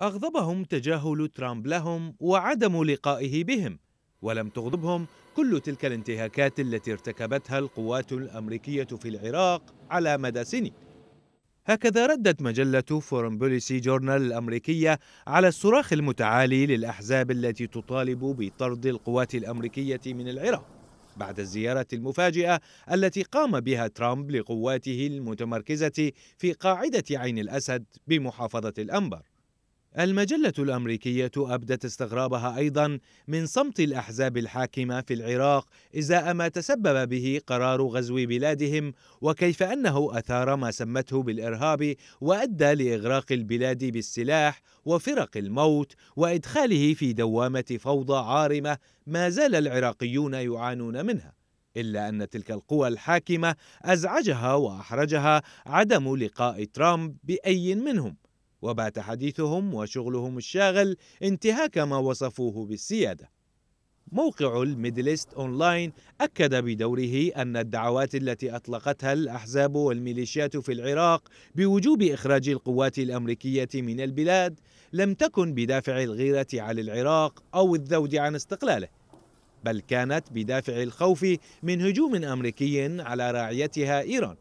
أغضبهم تجاهل ترامب لهم وعدم لقائه بهم ولم تغضبهم كل تلك الانتهاكات التي ارتكبتها القوات الأمريكية في العراق على مدى سنين هكذا ردت مجلة فورن بوليسي جورنال الأمريكية على الصراخ المتعالي للأحزاب التي تطالب بطرد القوات الأمريكية من العراق بعد الزيارة المفاجئة التي قام بها ترامب لقواته المتمركزة في قاعدة عين الأسد بمحافظة الأنبر المجلة الأمريكية أبدت استغرابها أيضا من صمت الأحزاب الحاكمة في العراق إزاء ما تسبب به قرار غزو بلادهم وكيف أنه أثار ما سمته بالإرهاب وأدى لإغراق البلاد بالسلاح وفرق الموت وإدخاله في دوامة فوضى عارمة ما زال العراقيون يعانون منها إلا أن تلك القوى الحاكمة أزعجها وأحرجها عدم لقاء ترامب بأي منهم وبات حديثهم وشغلهم الشاغل انتهاك ما وصفوه بالسياده موقع الميدلست أونلاين أكد بدوره أن الدعوات التي أطلقتها الأحزاب والميليشيات في العراق بوجوب إخراج القوات الأمريكية من البلاد لم تكن بدافع الغيرة على العراق أو الذود عن استقلاله بل كانت بدافع الخوف من هجوم أمريكي على راعيتها إيران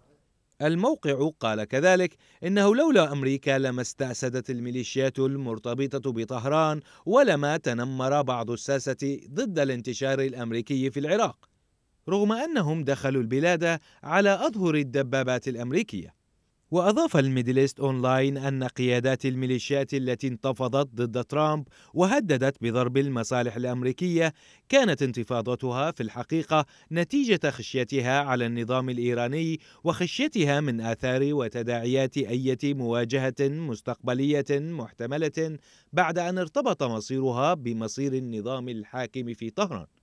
الموقع قال كذلك إنه لولا أمريكا لما استأسدت الميليشيات المرتبطة بطهران ولما تنمر بعض الساسة ضد الانتشار الأمريكي في العراق رغم أنهم دخلوا البلاد على أظهر الدبابات الأمريكية وأضاف الميدليست أونلاين أن قيادات الميليشيات التي انتفضت ضد ترامب وهددت بضرب المصالح الأمريكية كانت انتفاضتها في الحقيقة نتيجة خشيتها على النظام الإيراني وخشيتها من آثار وتداعيات أية مواجهة مستقبلية محتملة بعد أن ارتبط مصيرها بمصير النظام الحاكم في طهران